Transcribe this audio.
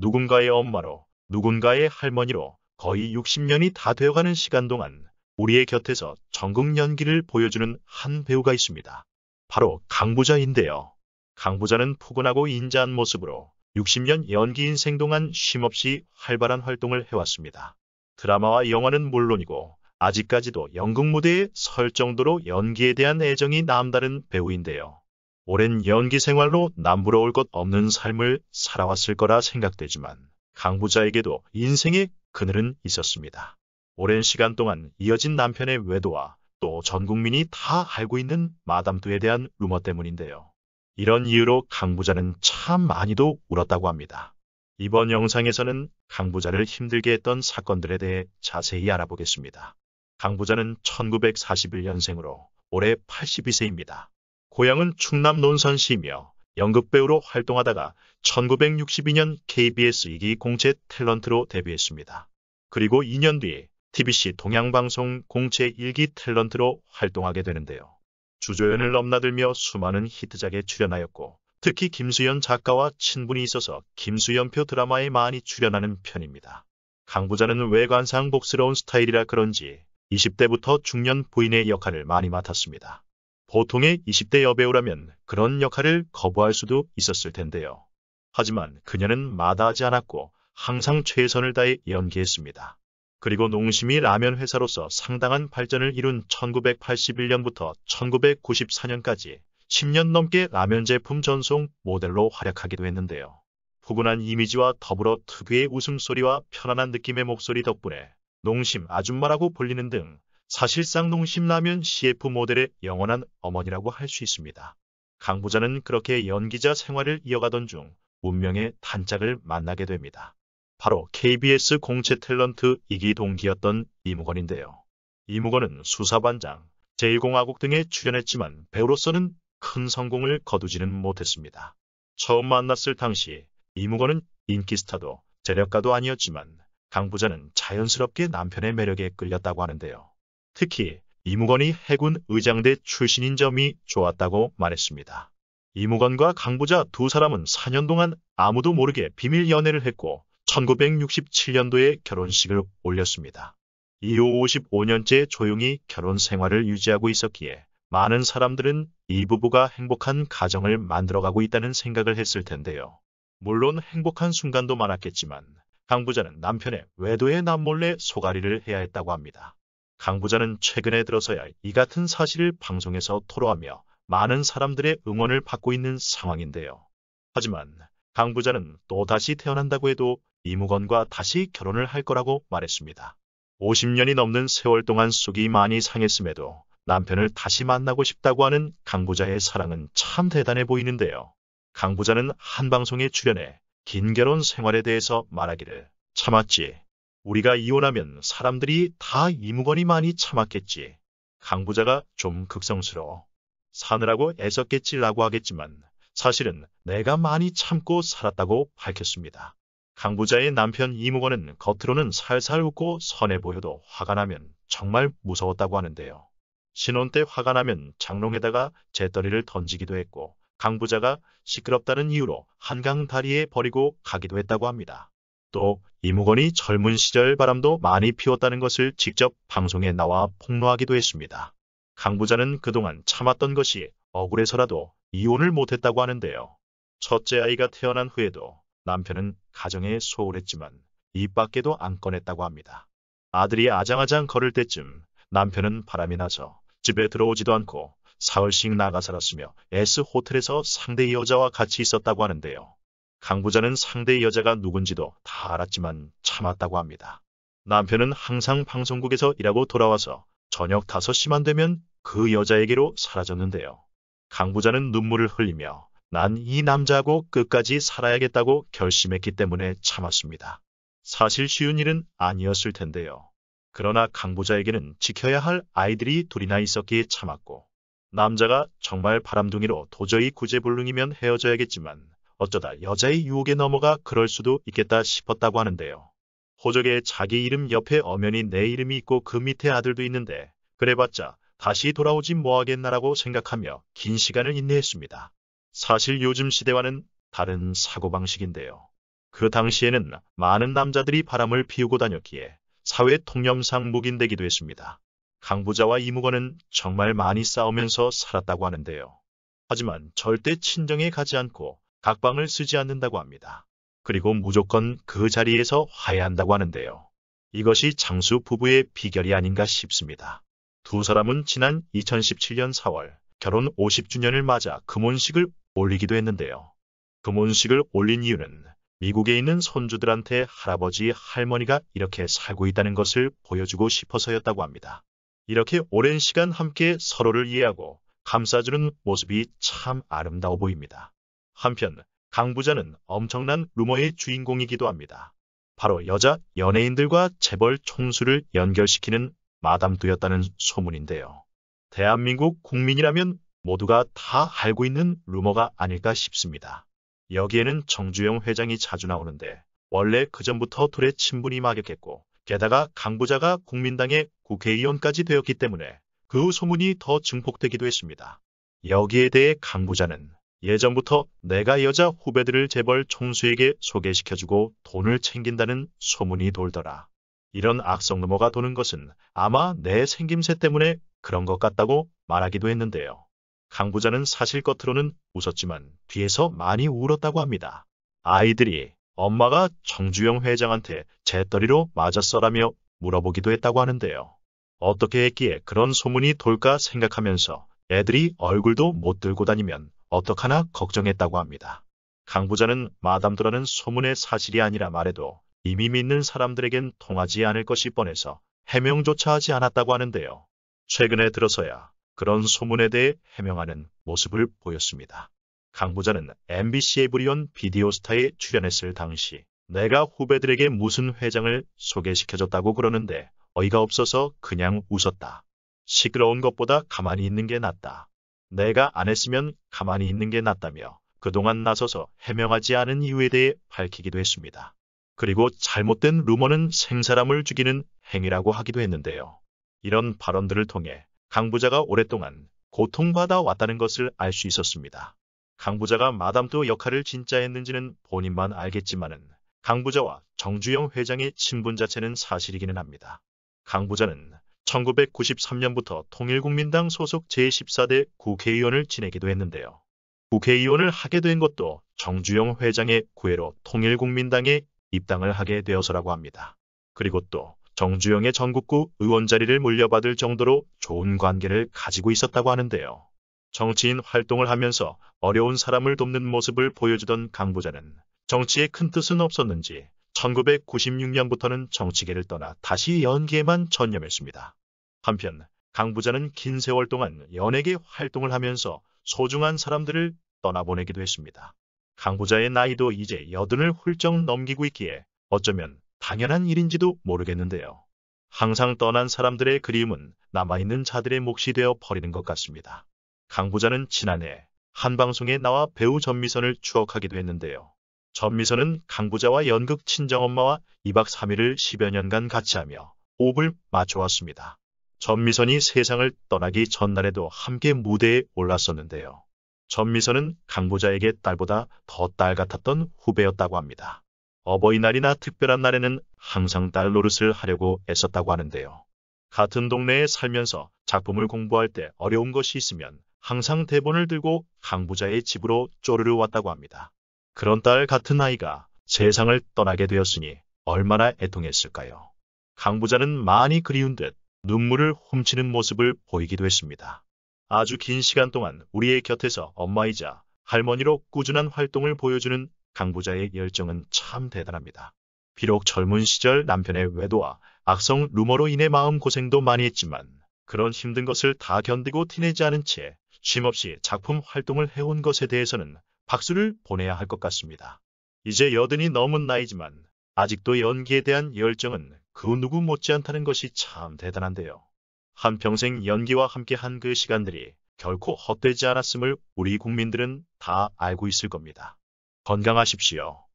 누군가의 엄마로 누군가의 할머니로 거의 60년이 다 되어가는 시간 동안 우리의 곁에서 전국 연기를 보여주는 한 배우가 있습니다. 바로 강부자인데요. 강부자는 포근하고 인자한 모습으로 60년 연기 인생 동안 쉼없이 활발한 활동을 해왔습니다. 드라마와 영화는 물론이고 아직까지도 연극 무대에 설 정도로 연기에 대한 애정이 남다른 배우인데요. 오랜 연기 생활로 남부러울 것 없는 삶을 살아왔을 거라 생각되지만 강부자에게도 인생의 그늘은 있었습니다. 오랜 시간 동안 이어진 남편의 외도와 또 전 국민이 다 알고 있는 마담두에 대한 루머 때문인데요. 이런 이유로 강부자는 참 많이도 울었다고 합니다. 이번 영상에서는 강부자를 힘들게 했던 사건들에 대해 자세히 알아보겠습니다. 강부자는 1941년생으로 올해 82세입니다. 고향은 충남 논선시이며 연극배우로 활동하다가 1962년 KBS 2기 공채 탤런트로 데뷔했습니다. 그리고 2년 뒤 TBC 동양방송 공채 1기 탤런트로 활동하게 되는데요. 주조연을 넘나들며 수많은 히트작에 출연하였고 특히 김수연 작가와 친분이 있어서 김수연표 드라마에 많이 출연하는 편입니다. 강부자는 외관상 복스러운 스타일이라 그런지 20대부터 중년 부인의 역할을 많이 맡았습니다. 보통의 20대 여배우라면 그런 역할을 거부할 수도 있었을 텐데요. 하지만 그녀는 마다하지 않았고 항상 최선을 다해 연기했습니다. 그리고 농심이 라면 회사로서 상당한 발전을 이룬 1981년부터 1994년까지 10년 넘게 라면 제품 전송 모델로 활약하기도 했는데요. 푸근한 이미지와 더불어 특유의 웃음소리와 편안한 느낌의 목소리 덕분에 농심 아줌마라고 불리는 등 사실상 농심라면 CF 모델의 영원한 어머니라고 할 수 있습니다. 강 부자는 그렇게 연기자 생활을 이어가던 중 운명의 단짝을 만나게 됩니다. 바로 KBS 공채 탤런트 이기 동기였던 이무건인데요. 이무건은 수사반장, 제1공화국 등에 출연했지만 배우로서는 큰 성공을 거두지는 못했습니다. 처음 만났을 당시 이무건은 인기스타도 재력가도 아니었지만 강 부자는 자연스럽게 남편의 매력에 끌렸다고 하는데요. 특히 이무건이 해군 의장대 출신인 점이 좋았다고 말했습니다. 이무건과 강부자 두 사람은 4년 동안 아무도 모르게 비밀 연애를 했고 1967년도에 결혼식을 올렸습니다. 이후 55년째 조용히 결혼 생활을 유지하고 있었기에 많은 사람들은 이 부부가 행복한 가정을 만들어가고 있다는 생각을 했을 텐데요. 물론 행복한 순간도 많았겠지만 강부자는 남편의 외도에 남몰래 소가리를 해야 했다고 합니다. 강부자는 최근에 들어서야 이 같은 사실을 방송에서 토로하며 많은 사람들의 응원을 받고 있는 상황인데요. 하지만 강부자는 또다시 태어난다고 해도 이무건과 다시 결혼을 할 거라고 말했습니다. 50년이 넘는 세월 동안 속이 많이 상했음에도 남편을 다시 만나고 싶다고 하는 강부자의 사랑은 참 대단해 보이는데요. 강부자는 한 방송에 출연해 긴 결혼 생활에 대해서 말하기를 참았지 우리가 이혼하면 사람들이 다 이무건이 많이 참았겠지. 강 부자가 좀 극성스러워. 사느라고 애썼겠지라고 하겠지만 사실은 내가 많이 참고 살았다고 밝혔습니다. 강 부자의 남편 이무건은 겉으로는 살살 웃고 선해 보여도 화가 나면 정말 무서웠다고 하는데요. 신혼 때 화가 나면 장롱에다가 재떨이를 던지기도 했고 강 부자가 시끄럽다는 이유로 한강 다리에 버리고 가기도 했다고 합니다. 또 이무건이 젊은 시절 바람도 많이 피웠다는 것을 직접 방송에 나와 폭로하기도 했습니다. 강 부자는 그동안 참았던 것이 억울해서라도 이혼을 못했다고 하는데요. 첫째 아이가 태어난 후에도 남편은 가정에 소홀했지만 입 밖에도 안 꺼냈다고 합니다. 아들이 아장아장 걸을 때쯤 남편은 바람이 나서 집에 들어오지도 않고 사흘씩 나가 살았으며 S 호텔에서 상대 여자와 같이 있었다고 하는데요. 강부자는 상대의 여자가 누군지도 다 알았지만 참았다고 합니다. 남편은 항상 방송국에서 일하고 돌아와서 저녁 5시만 되면 그 여자에게로 사라졌는데요. 강부자는 눈물을 흘리며 난 이 남자하고 끝까지 살아야겠다고 결심했기 때문에 참았습니다. 사실 쉬운 일은 아니었을 텐데요. 그러나 강부자에게는 지켜야 할 아이들이 둘이나 있었기에 참았고 남자가 정말 바람둥이로 도저히 구제불능이면 헤어져야겠지만 어쩌다 여자의 유혹에 넘어가 그럴 수도 있겠다 싶었다고 하는데요. 호적에 자기 이름 옆에 엄연히 내 이름이 있고 그 밑에 아들도 있는데 그래봤자 다시 돌아오지 뭐하겠나라고 생각하며 긴 시간을 인내했습니다. 사실 요즘 시대와는 다른 사고방식인데요. 그 당시에는 많은 남자들이 바람을 피우고 다녔기에 사회 통념상 묵인되기도 했습니다. 강부자와 이무건은 정말 많이 싸우면서 살았다고 하는데요. 하지만 절대 친정에 가지 않고 각방을 쓰지 않는다고 합니다. 그리고 무조건 그 자리에서 화해한다고 하는데요. 이것이 장수 부부의 비결이 아닌가 싶습니다. 두 사람은 지난 2017년 4월 결혼 50주년을 맞아 금혼식을 올리기도 했는데요. 금혼식을 올린 이유는 미국에 있는 손주들한테 할아버지, 할머니가 이렇게 살고 있다는 것을 보여주고 싶어서였다고 합니다. 이렇게 오랜 시간 함께 서로를 이해하고 감싸주는 모습이 참 아름다워 보입니다. 한편 강부자는 엄청난 루머의 주인공이기도 합니다. 바로 여자 연예인들과 재벌 총수를 연결시키는 마담두였다는 소문인데요. 대한민국 국민이라면 모두가 다 알고 있는 루머가 아닐까 싶습니다. 여기에는 정주영 회장이 자주 나오는데 원래 그전부터 둘의 친분이 막역했고 게다가 강부자가 국민당의 국회의원까지 되었기 때문에 그 소문이 더 증폭되기도 했습니다. 여기에 대해 강부자는 예전부터 내가 여자 후배들을 재벌 총수에게 소개시켜주고 돈을 챙긴다는 소문이 돌더라. 이런 악성 루머가 도는 것은 아마 내 생김새 때문에 그런 것 같다고 말하기도 했는데요. 강 부자는 사실 겉으로는 웃었지만 뒤에서 많이 울었다고 합니다. 아이들이 엄마가 정주영 회장한테 재떨이로 맞았어라며 물어보기도 했다고 하는데요. 어떻게 했기에 그런 소문이 돌까 생각하면서 애들이 얼굴도 못 들고 다니면 어떡하나 걱정했다고 합니다. 강 부자는 마담도라는 소문의 사실이 아니라 말해도 이미 믿는 사람들에겐 통하지 않을 것이 뻔해서 해명조차 하지 않았다고 하는데요. 최근에 들어서야 그런 소문에 대해 해명하는 모습을 보였습니다. 강 부자는 m b c 에 브리온 비디오스타에 출연했을 당시 내가 후배들에게 무슨 회장을 소개시켜줬다고 그러는데 어이가 없어서 그냥 웃었다. 시끄러운 것보다 가만히 있는 게 낫다. 내가 안 했으면 가만히 있는 게 낫다며 그동안 나서서 해명하지 않은 이유에 대해 밝히기도 했습니다. 그리고 잘못된 루머는 생사람을 죽이는 행위라고 하기도 했는데요. 이런 발언들을 통해 강 부자가 오랫동안 고통받아 왔다는 것을 알 수 있었습니다. 강 부자가 마담도 역할을 진짜 했는지는 본인만 알겠지만은 강 부자와 정주영 회장의 친분 자체는 사실이기는 합니다. 강 부자는 1993년부터 통일국민당 소속 제14대 국회의원을 지내기도 했는데요. 국회의원을 하게 된 것도 정주영 회장의 구애로 통일국민당에 입당을 하게 되어서라고 합니다. 그리고 또 정주영의 전국구 의원 자리를 물려받을 정도로 좋은 관계를 가지고 있었다고 하는데요. 정치인 활동을 하면서 어려운 사람을 돕는 모습을 보여주던 강부자는 정치에 큰 뜻은 없었는지 1996년부터는 정치계를 떠나 다시 연기에만 전념했습니다. 한편 강부자는 긴 세월 동안 연예계 활동을 하면서 소중한 사람들을 떠나보내기도 했습니다. 강부자의 나이도 이제 여든을 훌쩍 넘기고 있기에 어쩌면 당연한 일인지도 모르겠는데요. 항상 떠난 사람들의 그리움은 남아있는 자들의 몫이 되어 버리는 것 같습니다. 강부자는 지난해 한 방송에 나와 배우 전미선을 추억하기도 했는데요. 전미선은 강부자와 연극 친정엄마와 2박 3일을 10여 년간 같이 하며 옵을 맞춰왔습니다. 전미선이 세상을 떠나기 전날에도 함께 무대에 올랐었는데요. 전미선은 강보자에게 딸보다 더 딸 같았던 후배였다고 합니다. 어버이날이나 특별한 날에는 항상 딸 노릇을 하려고 애썼다고 하는데요. 같은 동네에 살면서 작품을 공부할 때 어려운 것이 있으면 항상 대본을 들고 강부자의 집으로 쪼르르 왔다고 합니다. 그런 딸 같은 아이가 세상을 떠나게 되었으니 얼마나 애통했을까요? 강부자는 많이 그리운 듯 눈물을 훔치는 모습을 보이기도 했습니다. 아주 긴 시간 동안 우리의 곁에서 엄마이자 할머니로 꾸준한 활동을 보여주는 강부자의 열정은 참 대단합니다. 비록 젊은 시절 남편의 외도와 악성 루머로 인해 마음고생도 많이 했지만 그런 힘든 것을 다 견디고 티내지 않은 채 쉼없이 작품 활동을 해온 것에 대해서는 박수를 보내야 할 것 같습니다. 이제 여든이 넘은 나이지만 아직도 연기에 대한 열정은 그 누구 못지않다는 것이 참 대단한데요. 한평생 연기와 함께한 그 시간들이 결코 헛되지 않았음을 우리 국민들은 다 알고 있을 겁니다. 건강하십시오.